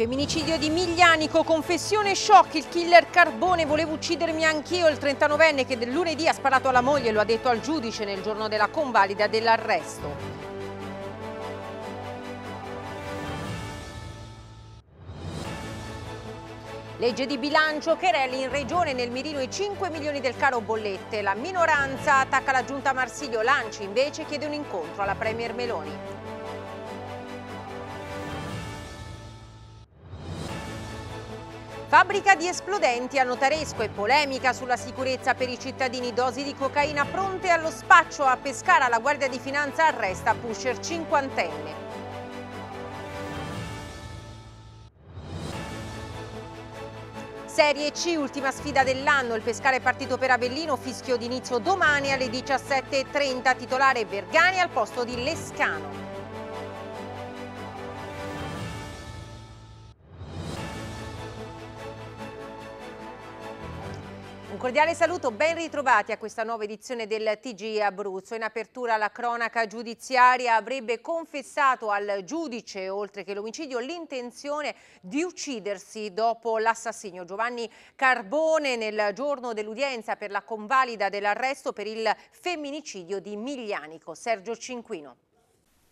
Femminicidio di Miglianico, confessione shock, il killer Carbone voleva uccidermi anch'io, il 39enne che del lunedì ha sparato alla moglie, lo ha detto al giudice nel giorno della convalida dell'arresto. Legge di bilancio, Cherelli in regione nel mirino i 5 milioni del caro bollette. La minoranza attacca la giunta Marsiglio, Lanci invece chiede un incontro alla Premier Meloni. Fabbrica di esplodenti a Notaresco e polemica sulla sicurezza per i cittadini. Dosi di cocaina pronte allo spaccio a Pescara. La Guardia di Finanza arresta pusher cinquantenne. Serie C, ultima sfida dell'anno, il Pescara è partito per Avellino, fischio d'inizio domani alle 17.30, titolare Vergani al posto di Lescano. Un cordiale saluto, ben ritrovati a questa nuova edizione del TG Abruzzo. In apertura la cronaca giudiziaria avrebbe confessato al giudice, oltre che l'omicidio, l'intenzione di uccidersi dopo l'assassinio. Giovanni Carbone nel giorno dell'udienza per la convalida dell'arresto per il femminicidio di Miglianico. Sergio Cinquino.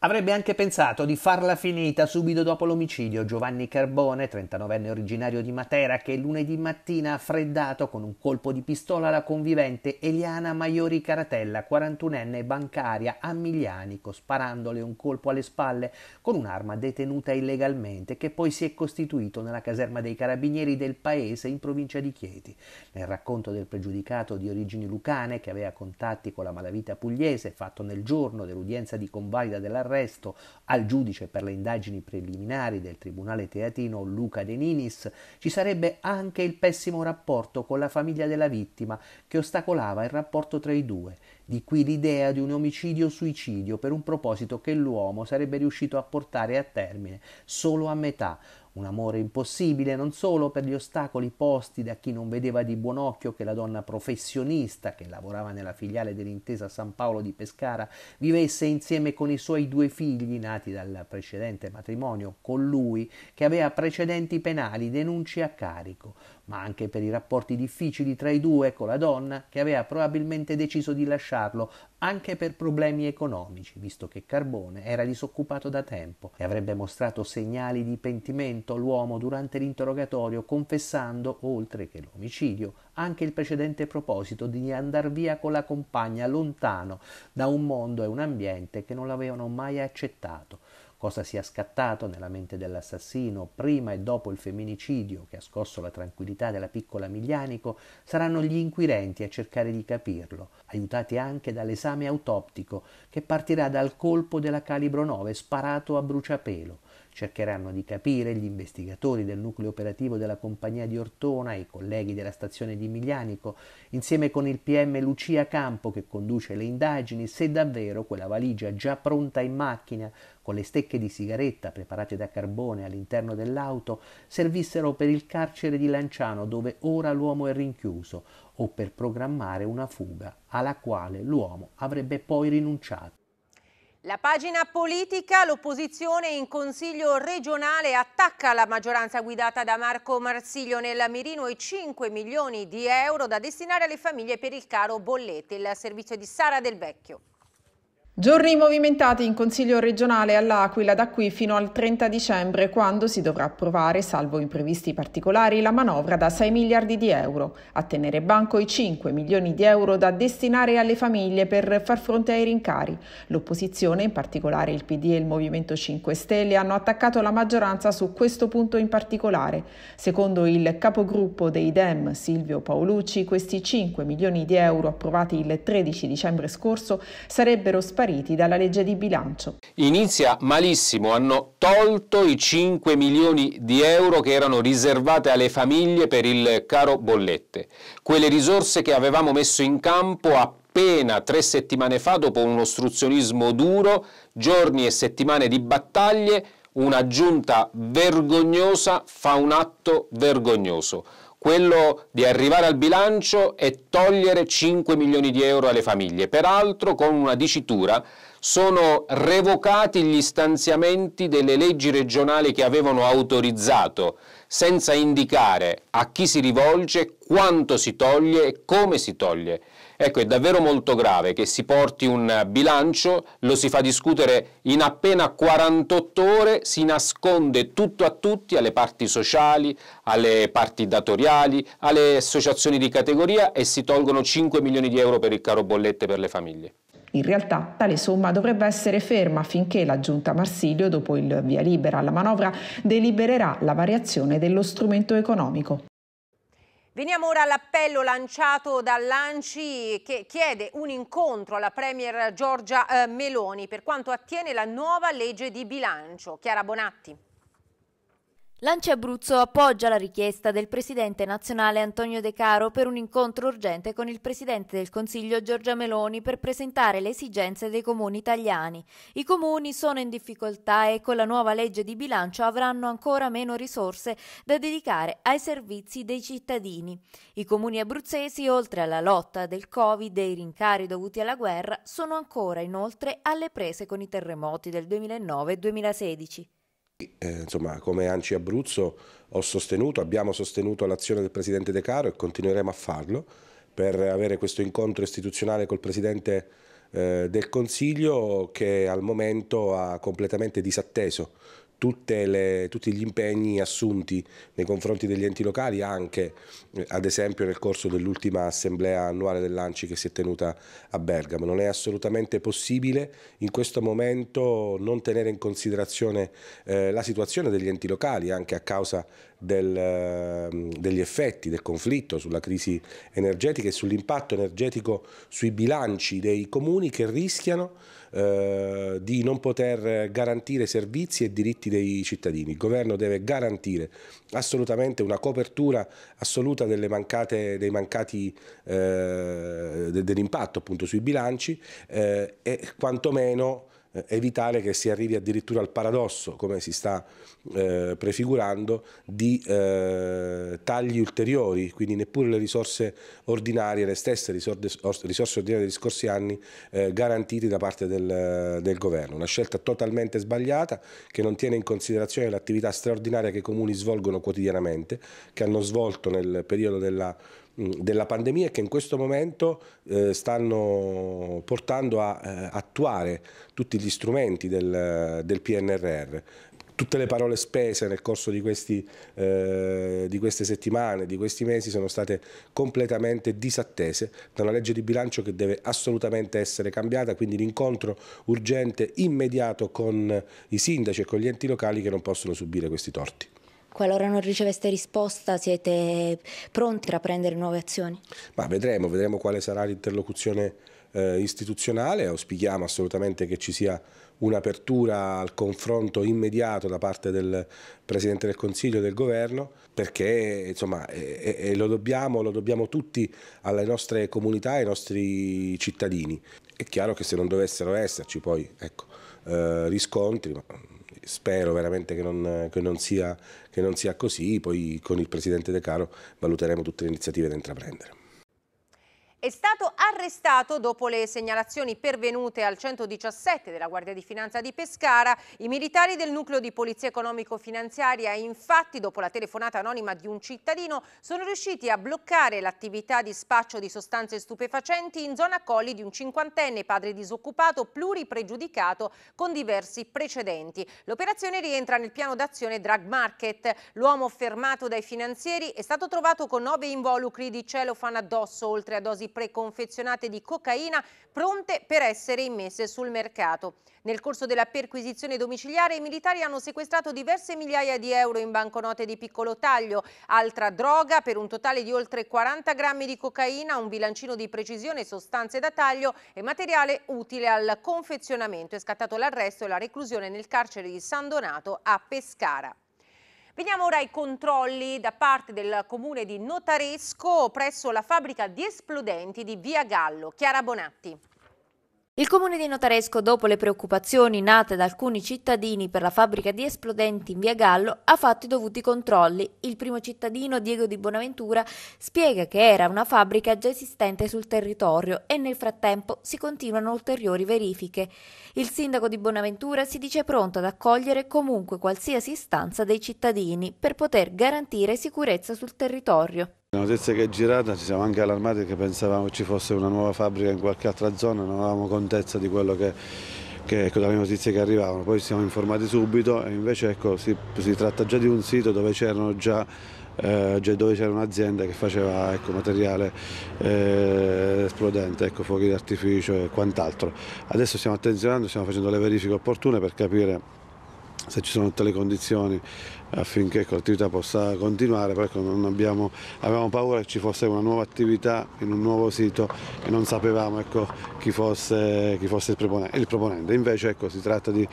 Avrebbe anche pensato di farla finita subito dopo l'omicidio. Giovanni Carbone, 39enne originario di Matera, che lunedì mattina ha freddato con un colpo di pistola la convivente Eliana Maiori Caratella, 41enne bancaria a Miglianico, sparandole un colpo alle spalle con un'arma detenuta illegalmente che poi si è costituito nella caserma dei carabinieri del paese in provincia di Chieti. Nel racconto del pregiudicato di origini lucane, che aveva contatti con la malavita pugliese, fatto nel giorno dell'udienza di convalida dell'arresto, arresto al giudice per le indagini preliminari del Tribunale Teatino Luca De Ninis, ci sarebbe anche il pessimo rapporto con la famiglia della vittima che ostacolava il rapporto tra i due, di qui l'idea di un omicidio-suicidio per un proposito che l'uomo sarebbe riuscito a portare a termine solo a metà, un amore impossibile non solo per gli ostacoli posti da chi non vedeva di buon occhio che la donna professionista che lavorava nella filiale dell'intesa San Paolo di Pescara vivesse insieme con i suoi due figli nati dal precedente matrimonio con lui che aveva precedenti penali, denunce a carico, ma anche per i rapporti difficili tra i due con la donna che aveva probabilmente deciso di lasciarlo anche per problemi economici, visto che Carbone era disoccupato da tempo e avrebbe mostrato segnali di pentimento all'uomo durante l'interrogatorio confessando, oltre che l'omicidio, anche il precedente proposito di andar via con la compagna lontano da un mondo e un ambiente che non l'avevano mai accettato cosa sia scattato nella mente dell'assassino prima e dopo il femminicidio che ha scosso la tranquillità della piccola Miglianico, saranno gli inquirenti a cercare di capirlo, aiutati anche dall'esame autoptico che partirà dal colpo della calibro 9 sparato a bruciapelo, Cercheranno di capire gli investigatori del nucleo operativo della compagnia di Ortona e i colleghi della stazione di Miglianico, insieme con il PM Lucia Campo che conduce le indagini, se davvero quella valigia già pronta in macchina, con le stecche di sigaretta preparate da carbone all'interno dell'auto, servissero per il carcere di Lanciano dove ora l'uomo è rinchiuso, o per programmare una fuga alla quale l'uomo avrebbe poi rinunciato. La pagina politica, l'opposizione in consiglio regionale attacca la maggioranza guidata da Marco Marsiglio nel mirino e 5 milioni di euro da destinare alle famiglie per il caro bollette, il servizio di Sara Del Vecchio. Giorni movimentati in Consiglio regionale all'Aquila da qui fino al 30 dicembre quando si dovrà approvare, salvo imprevisti particolari, la manovra da 6 miliardi di euro, a tenere banco i 5 milioni di euro da destinare alle famiglie per far fronte ai rincari. L'opposizione, in particolare il PD e il Movimento 5 Stelle, hanno attaccato la maggioranza su questo punto in particolare. Secondo il capogruppo dei Dem, Silvio Paolucci, questi 5 milioni di euro approvati il 13 dicembre scorso sarebbero spariti spariti dalla legge di bilancio. Inizia malissimo, hanno tolto i 5 milioni di euro che erano riservate alle famiglie per il caro bollette, quelle risorse che avevamo messo in campo a appena tre settimane fa dopo un ostruzionismo duro, giorni e settimane di battaglie, una giunta vergognosa fa un atto vergognoso quello di arrivare al bilancio e togliere 5 milioni di euro alle famiglie, peraltro con una dicitura sono revocati gli stanziamenti delle leggi regionali che avevano autorizzato, senza indicare a chi si rivolge, quanto si toglie e come si toglie. Ecco, è davvero molto grave che si porti un bilancio, lo si fa discutere in appena 48 ore, si nasconde tutto a tutti, alle parti sociali, alle parti datoriali, alle associazioni di categoria e si tolgono 5 milioni di euro per il caro bollette per le famiglie. In realtà tale somma dovrebbe essere ferma finché la Giunta Marsilio, dopo il via libera alla manovra, delibererà la variazione dello strumento economico. Veniamo ora all'appello lanciato dall'Anci che chiede un incontro alla Premier Giorgia eh, Meloni per quanto attiene la nuova legge di bilancio. Chiara Bonatti. Lancia Abruzzo appoggia la richiesta del presidente nazionale Antonio De Caro per un incontro urgente con il presidente del Consiglio Giorgia Meloni per presentare le esigenze dei comuni italiani. I comuni sono in difficoltà e con la nuova legge di bilancio avranno ancora meno risorse da dedicare ai servizi dei cittadini. I comuni abruzzesi, oltre alla lotta del Covid e ai rincari dovuti alla guerra, sono ancora inoltre alle prese con i terremoti del 2009 e 2016. Eh, insomma, come Anci Abruzzo ho sostenuto, abbiamo sostenuto l'azione del Presidente De Caro e continueremo a farlo per avere questo incontro istituzionale col Presidente eh, del Consiglio che al momento ha completamente disatteso le, tutti gli impegni assunti nei confronti degli enti locali anche eh, ad esempio nel corso dell'ultima assemblea annuale dell'ANCI che si è tenuta a Bergamo. Non è assolutamente possibile in questo momento non tenere in considerazione eh, la situazione degli enti locali anche a causa del, ehm, degli effetti del conflitto sulla crisi energetica e sull'impatto energetico sui bilanci dei comuni che rischiano eh, di non poter garantire servizi e diritti dei cittadini. Il governo deve garantire assolutamente una copertura assoluta mancate, dei mancati eh, dell'impatto appunto sui bilanci eh, e quantomeno evitare eh, che si arrivi addirittura al paradosso, come si sta eh, prefigurando, di eh, tagli ulteriori, quindi neppure le risorse ordinarie, le stesse risorse ordinarie degli scorsi anni eh, garantite da parte del, del, governo. Una scelta totalmente sbagliata che non tiene in considerazione l'attività straordinaria che i comuni svolgono quotidianamente, che hanno svolto nel periodo della Mm, della pandemia e che in questo momento eh, stanno portando a eh, attuare tutti gli strumenti del, del PNRR tutte le parole spese nel corso di, questi, eh, di, queste settimane, di questi mesi sono state completamente disattese da una legge di bilancio che deve assolutamente essere cambiata, quindi l'incontro urgente, immediato con i sindaci e con gli enti locali che non possono subire questi torti. Qualora non riceveste risposta siete pronti a prendere nuove azioni? Ma vedremo, vedremo quale sarà l'interlocuzione eh, istituzionale, auspichiamo assolutamente che ci sia un'apertura al confronto immediato da parte del Presidente del Consiglio e del Governo perché insomma, e, e lo, dobbiamo, lo dobbiamo tutti alle nostre comunità e ai nostri cittadini. È chiaro che se non dovessero esserci poi ecco, eh, riscontri, spero veramente che non, che, non sia, che non sia così, poi con il Presidente De Caro valuteremo tutte le iniziative da intraprendere è stato arrestato dopo le segnalazioni pervenute al 117 della Guardia di Finanza di Pescara. I militari del nucleo di polizia economico-finanziaria, infatti, dopo la telefonata anonima di un cittadino, sono riusciti a bloccare l'attività di spaccio di sostanze stupefacenti in zona Colli di un cinquantenne padre disoccupato pluripregiudicato con diversi precedenti. L'operazione rientra nel piano d'azione Drug Market. L'uomo fermato dai finanzieri è stato trovato con nove involucri di celofan addosso, oltre a dosi dosi preconfezionate di cocaina pronte per essere immesse sul mercato. Nel corso della perquisizione domiciliare i militari hanno sequestrato diverse migliaia di euro in banconote di piccolo taglio, altra droga per un totale di oltre 40 grammi di cocaina, un bilancino di precisione, sostanze da taglio e materiale utile al confezionamento. È scattato l'arresto e la reclusione nel carcere di San Donato a Pescara. Veniamo ora ai controlli da parte del comune di Notaresco presso la fabbrica di esplodenti di Via Gallo. Chiara Bonatti. Il comune di Notaresco, dopo le preoccupazioni nate da alcuni cittadini per la fabbrica di esplodenti in via Gallo, ha fatto i dovuti controlli. Il primo cittadino, Diego di Bonaventura, spiega che era una fabbrica già esistente sul territorio e nel frattempo si continuano ulteriori verifiche. Il sindaco di Bonaventura si dice pronto ad accogliere comunque qualsiasi istanza dei cittadini per poter garantire sicurezza sul territorio. La notizia che è girata ci siamo anche allarmati perché pensavamo ci fosse una nuova fabbrica in qualche altra zona, non avevamo contezza di quello che, che ecco, dalle notizie che arrivavano, poi siamo informati subito e invece ecco, si, si, tratta già di un sito dove c'erano già eh, dove c'era un'azienda che faceva ecco, materiale eh, esplodente, ecco, fuochi d'artificio e quant'altro. Adesso stiamo attenzionando, stiamo facendo le verifiche opportune per capire se ci sono tutte le condizioni affinché l'attività possa continuare, poi ecco, abbiamo, avevamo paura che ci fosse una nuova attività in un nuovo sito e non sapevamo ecco, chi, fosse, chi, fosse, il proponente. Invece ecco, si tratta di,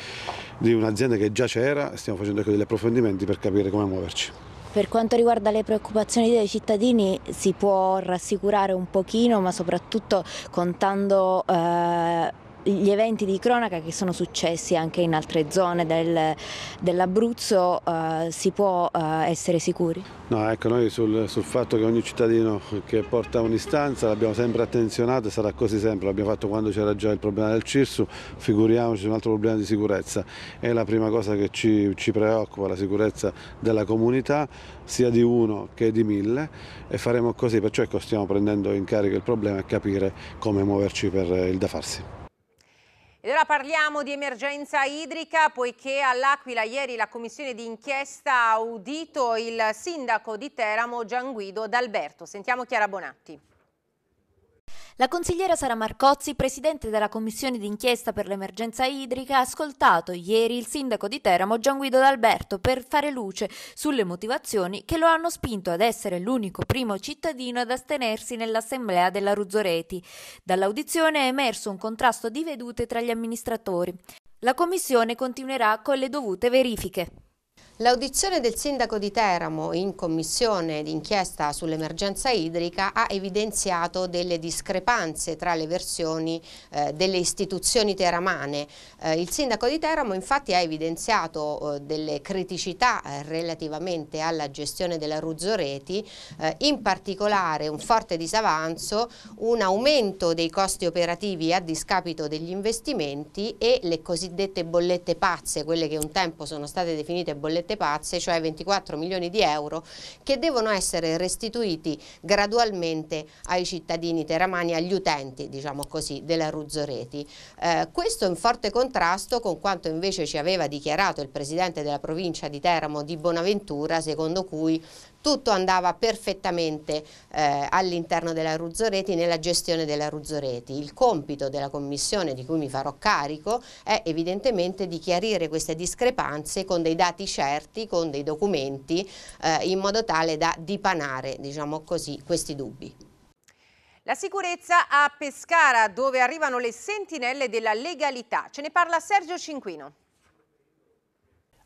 di un'azienda che già c'era, stiamo facendo ecco, degli approfondimenti per capire come muoverci. Per quanto riguarda le preoccupazioni dei cittadini si può rassicurare un pochino ma soprattutto contando eh gli eventi di cronaca che sono successi anche in altre zone del, dell'Abruzzo eh, si può eh, essere sicuri? No, ecco, noi sul, sul, fatto che ogni cittadino che porta un'istanza l'abbiamo sempre attenzionato e sarà così sempre, l'abbiamo fatto quando c'era già il problema del Cirsu, figuriamoci un altro problema di sicurezza, è la prima cosa che ci, ci preoccupa, la sicurezza della comunità, sia di uno che di mille e faremo così, perciò ecco, stiamo prendendo in carico il problema e capire come muoverci per il da farsi. E ora parliamo di emergenza idrica poiché all'Aquila ieri la commissione di inchiesta ha udito il sindaco di Teramo Gianguido D'Alberto. Sentiamo Chiara Bonatti. La consigliera Sara Marcozzi, presidente della commissione d'inchiesta per l'emergenza idrica, ha ascoltato ieri il sindaco di Teramo Gian Guido D'Alberto per fare luce sulle motivazioni che lo hanno spinto ad essere l'unico primo cittadino ad astenersi nell'assemblea della Ruzzoreti. Dall'audizione è emerso un contrasto di vedute tra gli amministratori. La commissione continuerà con le dovute verifiche. L'audizione del sindaco di Teramo in commissione d'inchiesta sull'emergenza idrica ha evidenziato delle discrepanze tra le versioni eh, delle istituzioni teramane. Eh, il sindaco di Teramo infatti ha evidenziato eh, delle criticità eh, relativamente alla gestione della Ruzzoreti, eh, in particolare un forte disavanzo, un aumento dei costi operativi a discapito degli investimenti e le cosiddette bollette pazze, quelle che un tempo sono state definite bollette scelte pazze, cioè 24 milioni di euro, che devono essere restituiti gradualmente ai cittadini teramani, agli utenti, diciamo così, della Ruzzoreti. Eh, questo in forte contrasto con quanto invece ci aveva dichiarato il Presidente della provincia di Teramo di Bonaventura, secondo cui tutto andava perfettamente eh, all'interno della Ruzzoreti nella gestione della Ruzzoreti. Il compito della commissione di cui mi farò carico è evidentemente di chiarire queste discrepanze con dei dati certi, con dei documenti eh, in modo tale da dipanare diciamo così, questi dubbi. La sicurezza a Pescara dove arrivano le sentinelle della legalità. Ce ne parla Sergio Cinquino.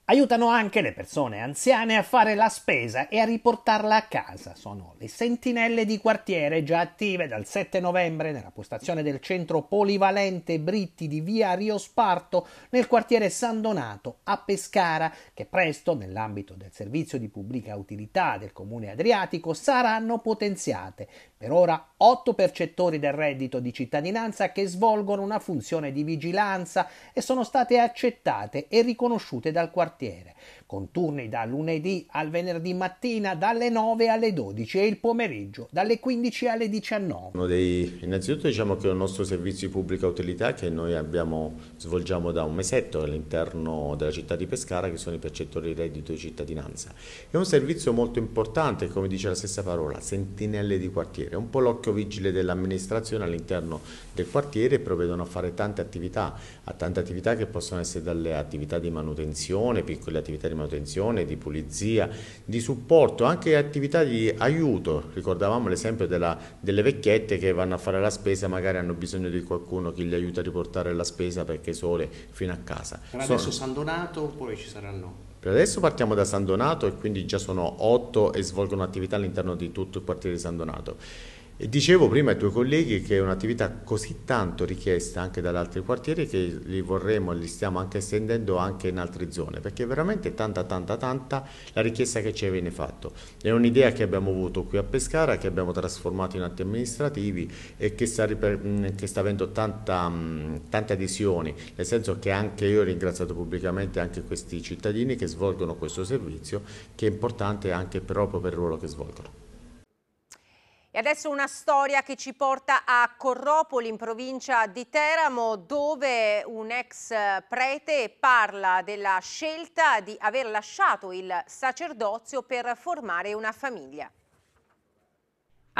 Aiutano anche le persone anziane a fare la spesa e a riportarla a casa. Sono le sentinelle di quartiere già attive dal 7 novembre nella postazione del centro polivalente Britti di via Riosparto nel quartiere San Donato a Pescara, che presto, nell'ambito del servizio di pubblica utilità del comune adriatico, saranno potenziate per ora 8 percettori del reddito di cittadinanza che svolgono una funzione di vigilanza e sono state accettate e riconosciute dal quartiere con turni da lunedì al venerdì mattina dalle 9 alle 12 e il pomeriggio dalle 15 alle 19. Dei, innanzitutto diciamo che è un nostro servizio di pubblica utilità che noi abbiamo, svolgiamo da un mesetto all'interno della città di Pescara che sono i percettori di reddito di cittadinanza. È un servizio molto importante, come dice la stessa parola, sentinelle di quartiere, è un po' l'occhio vigile dell'amministrazione all'interno del quartiere e provvedono a fare tante attività, a tante attività che possono essere dalle attività di manutenzione, piccole attività di manutenzione manutenzione, di pulizia, di supporto, anche attività di aiuto. Ricordavamo l'esempio delle vecchiette che vanno a fare la spesa, magari hanno bisogno di qualcuno che li aiuta a riportare la spesa perché sole fino a casa. Per adesso Sono... San Donato, poi ci saranno per adesso partiamo da San Donato e quindi già sono otto e svolgono attività all'interno di tutto il quartiere di San Donato. E dicevo prima ai tuoi colleghi che è un'attività così tanto richiesta anche dagli altri quartieri che li vorremmo, e li stiamo anche estendendo anche in altre zone, perché è veramente tanta tanta tanta la richiesta che ci viene fatta. È un'idea che abbiamo avuto qui a Pescara, che abbiamo trasformato in atti amministrativi e che sta, mm, che sta avendo tanta, mm, tante adesioni, nel senso che anche io ho ringraziato pubblicamente anche questi cittadini che svolgono questo servizio, che è importante anche proprio per il ruolo che svolgono. E adesso una storia che ci porta a Corropoli in provincia di Teramo dove un ex eh, prete parla della scelta di aver lasciato il sacerdozio per formare una famiglia.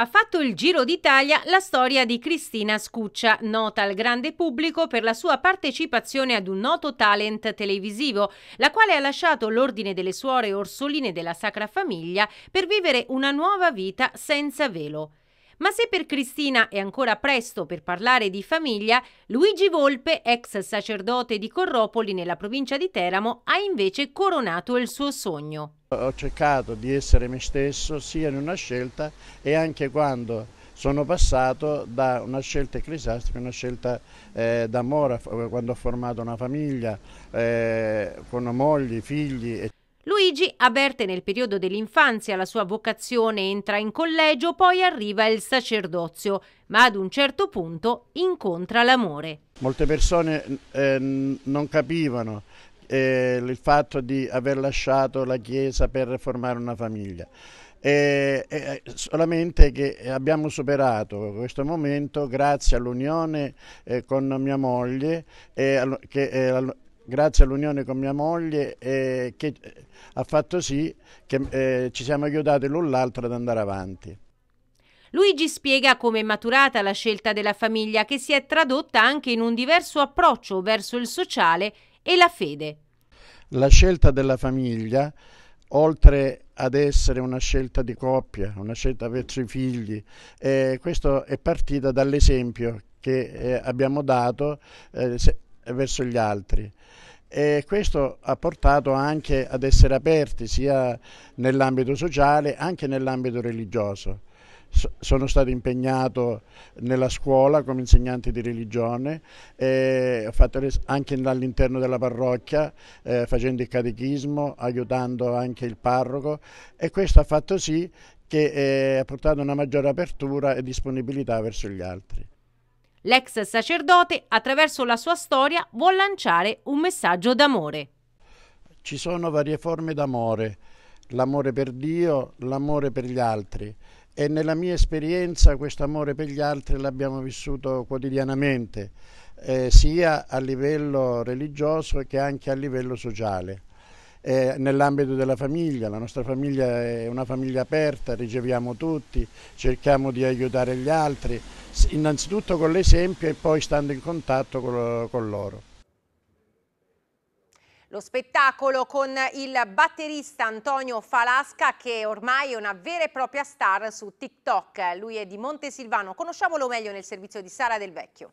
Ha fatto il giro d'Italia la storia di Cristina Scuccia, nota al grande pubblico per la sua partecipazione ad un noto talent televisivo, la quale ha lasciato l'ordine delle suore orsoline della Sacra Famiglia per vivere una nuova vita senza velo. Ma se per Cristina è ancora presto per parlare di famiglia, Luigi Volpe, ex sacerdote di Corropoli nella provincia di Teramo, ha invece coronato il suo sogno. Ho cercato di essere me stesso sia in una scelta e anche quando sono passato da una scelta ecclesiastica a una scelta eh, d'amore, quando ho formato una famiglia eh, con mogli, figli. Luigi avverte nel periodo dell'infanzia la sua vocazione, entra in collegio, poi arriva il sacerdozio, ma ad un certo punto incontra l'amore. Molte persone eh, non capivano eh, il fatto di aver lasciato la Chiesa per formare una famiglia. Eh, eh, solamente che abbiamo superato questo momento grazie all'unione eh, con mia moglie eh, che eh, grazie all'unione con mia moglie eh, che eh, ha fatto sì che eh, ci siamo aiutati l'un l'altro ad andare avanti. Luigi spiega come è maturata la scelta della famiglia che si è tradotta anche in un diverso approccio verso il sociale e la fede. La scelta della famiglia, oltre ad essere una scelta di coppia, una scelta verso i figli, eh, questo è partita dall'esempio che eh, abbiamo dato eh, se, verso gli altri e questo ha portato anche ad essere aperti sia nell'ambito sociale anche nell'ambito religioso. sono stato impegnato nella scuola come insegnante di religione, ho fatto anche all'interno della parrocchia eh, facendo il catechismo, aiutando anche il parroco e questo ha fatto sì che eh, ha portato una maggiore apertura e disponibilità verso gli altri. L'ex sacerdote, attraverso la sua storia, vuol lanciare un messaggio d'amore. Ci sono varie forme d'amore, l'amore per Dio, l'amore per gli altri e nella mia esperienza questo amore per gli altri l'abbiamo vissuto quotidianamente, eh, sia a livello religioso che anche a livello sociale eh, nell'ambito della famiglia, la nostra famiglia è una famiglia aperta, riceviamo tutti, cerchiamo di aiutare gli altri, innanzitutto con l'esempio e poi stando in contatto con, con loro. Lo spettacolo con il batterista Antonio Falasca che ormai è una vera e propria star su TikTok. Lui è di Montesilvano, conosciamolo meglio nel servizio di Sara Del Vecchio.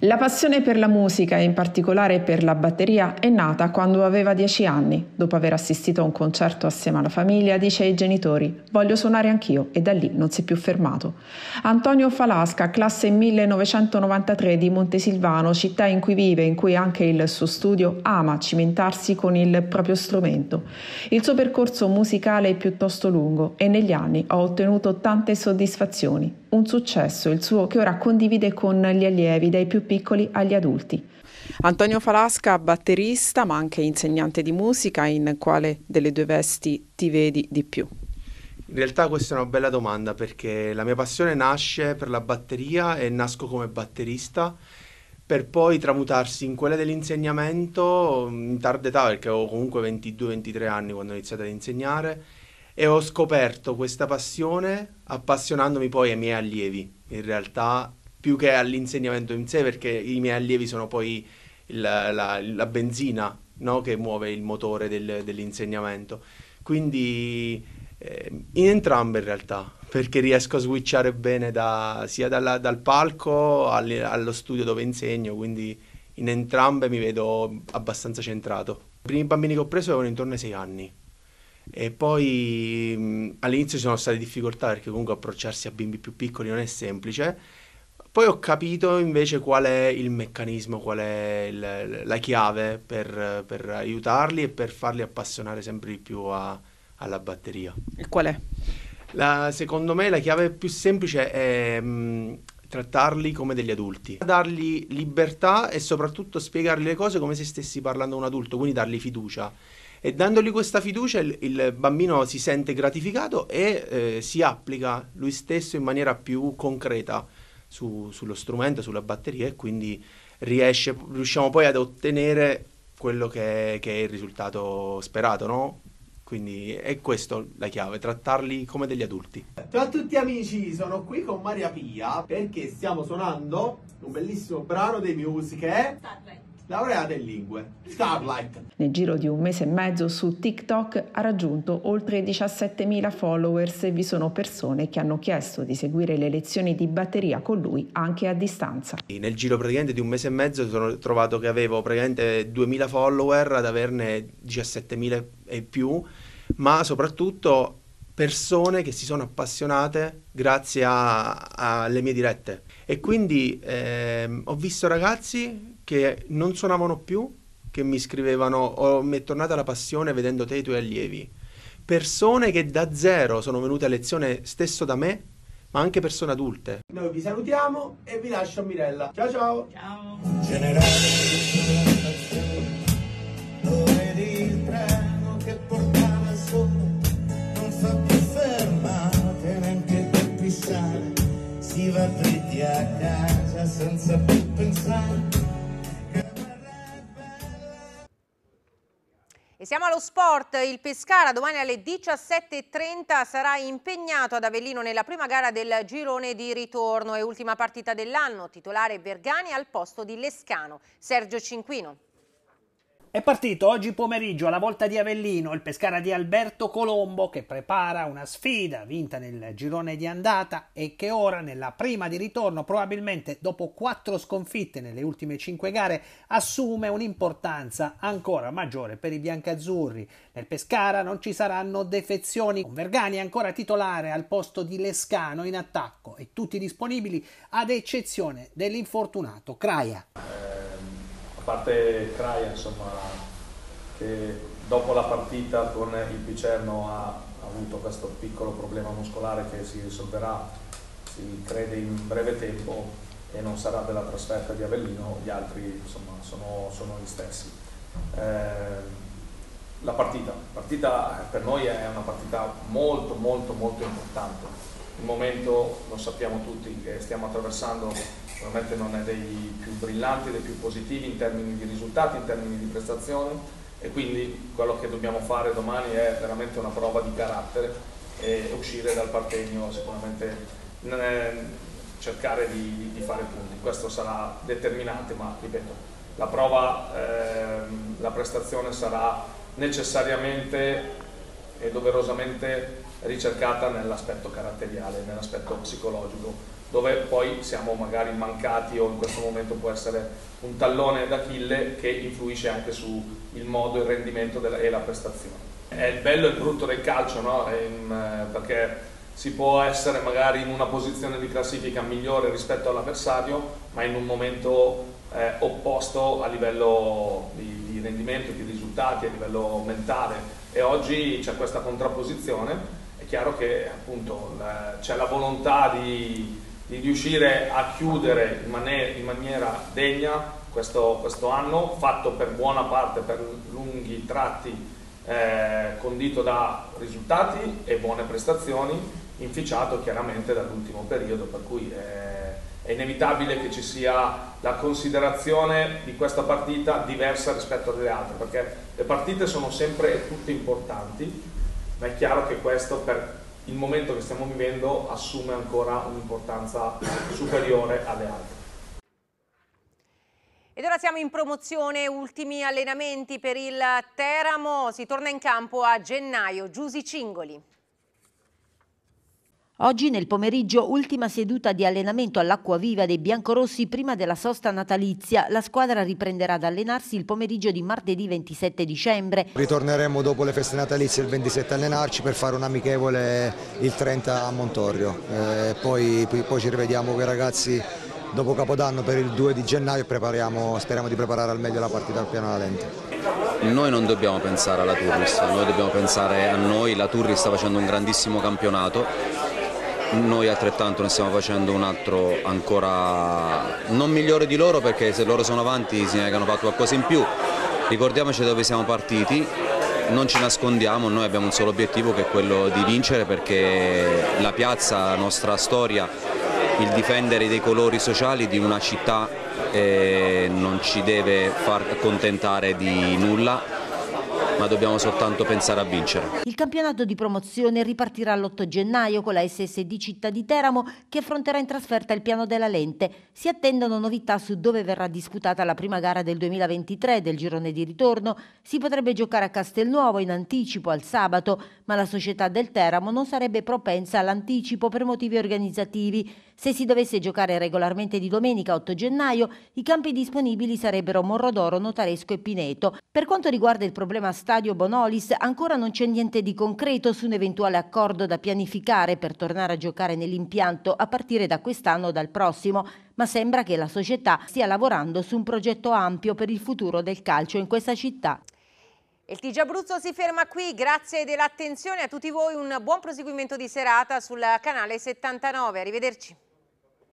La passione per la musica e in particolare per la batteria è nata quando aveva 10 anni, dopo aver assistito a un concerto assieme alla famiglia, dice ai genitori voglio suonare anch'io e da lì non si è più fermato. Antonio Falasca, classe 1993 di Montesilvano, città in cui vive e in cui anche il suo studio, ama cimentarsi con il proprio strumento. Il suo percorso musicale è piuttosto lungo e negli anni ha ottenuto tante soddisfazioni, un successo, il suo che ora condivide con gli allievi, dai più piccoli agli adulti. Antonio Falasca, batterista ma anche insegnante di musica, in quale delle due vesti ti vedi di più? In realtà questa è una bella domanda perché la mia passione nasce per la batteria e nasco come batterista per poi tramutarsi in quella dell'insegnamento mm, in tarda età perché avevo comunque 22-23 anni quando ho iniziato ad insegnare e ho scoperto questa passione appassionandomi poi ai miei allievi, in realtà più che all'insegnamento in sé, perché i miei allievi sono poi la, la, la benzina no? che muove il motore del, dell'insegnamento. Quindi eh, in entrambe in realtà, perché riesco a switchare bene da, sia dalla, dal palco all, allo studio dove insegno, quindi in entrambe mi vedo abbastanza centrato. I primi bambini che ho preso avevano intorno ai sei anni e poi mh, all'inizio ci sono state difficoltà perché comunque approcciarsi a bimbi più piccoli non è semplice. Poi ho capito invece qual è il meccanismo, qual è il, la chiave per, per, aiutarli e per farli appassionare sempre di più a, alla batteria. E qual è? La, secondo me la chiave più semplice è mh, trattarli come degli adulti, dargli libertà e soprattutto spiegargli le cose come se stessi parlando a un adulto, quindi dargli fiducia e dandogli questa fiducia il, il bambino si sente gratificato e eh, si applica lui stesso in maniera più concreta su, sullo strumento, sulla batteria e quindi riesce, riusciamo poi ad ottenere quello che, che è il risultato sperato, no? Quindi è questa la chiave, trattarli come degli adulti. Ciao a tutti amici, sono qui con Maria Pia perché stiamo suonando un bellissimo brano dei musiche. che laureata in lingue. Starlight. Nel giro di un mese e mezzo su TikTok ha raggiunto oltre 17.000 followers e vi sono persone che hanno chiesto di seguire le lezioni di batteria con lui anche a distanza. Nel giro praticamente di un mese e mezzo sono trovato che avevo praticamente 2.000 follower ad averne 17.000 e più, ma soprattutto persone che si sono appassionate grazie alle mie dirette. E quindi eh, ho visto ragazzi che non suonavano più, che mi scrivevano oh, mi è tornata la passione vedendo te e i tuoi allievi. Persone che da zero sono venute a lezione stesso da me, ma anche persone adulte. Noi vi salutiamo e vi lascio a Mirella. Ciao ciao! Ciao! Generale. siamo allo sport, il Pescara domani alle 17.30 sarà impegnato ad Avellino nella prima gara del girone di ritorno e ultima partita dell'anno, titolare Bergani al posto di Lescano, Sergio Cinquino. È partito oggi pomeriggio alla volta di Avellino il Pescara di Alberto Colombo che prepara una sfida vinta nel girone di andata e che ora nella prima di ritorno probabilmente dopo quattro sconfitte nelle ultime cinque gare assume un'importanza ancora maggiore per i biancazzurri. Nel Pescara non ci saranno defezioni con Vergani ancora titolare al posto di Lescano in attacco e tutti disponibili ad eccezione dell'infortunato Craia parte Craia insomma, che dopo la partita con il Picerno ha, ha avuto questo piccolo problema muscolare che si risolverà, si crede in breve tempo e non sarà della trasferta di Avellino, gli altri insomma, sono, sono gli stessi. Eh, la partita. partita per noi è una partita molto molto molto importante. Il momento lo sappiamo tutti che stiamo attraversando sicuramente non è dei più brillanti, dei più positivi in termini di risultati, in termini di prestazioni e quindi quello che dobbiamo fare domani è veramente una prova di carattere e uscire dal partenio sicuramente cercare di, di, fare punti, questo sarà determinante ma ripeto la prova, ehm, la prestazione sarà necessariamente e doverosamente ricercata nell'aspetto caratteriale, nell'aspetto psicologico dove poi siamo magari mancati o in questo momento può essere un tallone d'Achille che influisce anche sul modo, il rendimento della, e la prestazione. È il bello e il brutto del calcio, no? in, eh, perché si può essere magari in una posizione di classifica migliore rispetto all'avversario, ma in un momento eh, opposto a livello di, di rendimento, di risultati, a livello mentale. E oggi c'è questa contrapposizione, è chiaro che appunto c'è la volontà di di riuscire a chiudere in, man- in maniera degna questo, questo, anno, fatto per buona parte, per lunghi tratti, eh, condito da risultati e buone prestazioni, inficiato chiaramente dall'ultimo periodo, per cui è, è inevitabile che ci sia la considerazione di questa partita diversa rispetto alle altre, perché le partite sono sempre tutte importanti, ma è chiaro che questo per il momento che stiamo vivendo assume ancora un'importanza superiore alle altre. Ed ora siamo in promozione, ultimi allenamenti per il Teramo, si torna in campo a gennaio, Giusi Cingoli. Oggi nel pomeriggio ultima seduta di allenamento all'acqua viva dei biancorossi prima della sosta natalizia. La squadra riprenderà ad allenarsi il pomeriggio di martedì 27 dicembre. Ritorneremo dopo le feste natalizie il 27 a allenarci per fare un amichevole il 30 a Montorrio. Eh, poi, poi ci rivediamo con i ragazzi dopo Capodanno per il 2 di gennaio e speriamo di preparare al meglio la partita al piano alla lente. Noi non dobbiamo pensare alla Turris, noi dobbiamo pensare a noi, la Turris sta facendo un grandissimo campionato noi altrettanto ne stiamo facendo un altro ancora non migliore di loro perché se loro sono avanti si ne hanno fatto qualcosa in più. Ricordiamoci dove siamo partiti, non ci nascondiamo, noi abbiamo un solo obiettivo che è quello di vincere perché la piazza, la nostra storia, il difendere dei colori sociali di una città eh, non ci deve far contentare di nulla ma dobbiamo soltanto pensare a vincere. Il campionato di promozione ripartirà l'8 gennaio con la SSD Città di Teramo che affronterà in trasferta il piano della lente. Si attendono novità su dove verrà disputata la prima gara del 2023 del girone di ritorno. Si potrebbe giocare a Castelnuovo in anticipo al sabato, ma la società del Teramo non sarebbe propensa all'anticipo per motivi organizzativi. Se si dovesse giocare regolarmente di domenica 8 gennaio, i campi disponibili sarebbero Morrodoro, Notaresco e Pineto. Per quanto riguarda il problema stadio Bonolis ancora non c'è niente di concreto su un eventuale accordo da pianificare per tornare a giocare nell'impianto a partire da quest'anno o dal prossimo, ma sembra che la società stia lavorando su un progetto ampio per il futuro del calcio in questa città. Il TG Abruzzo si ferma qui, grazie dell'attenzione a tutti voi, un buon proseguimento di serata sul canale 79, arrivederci.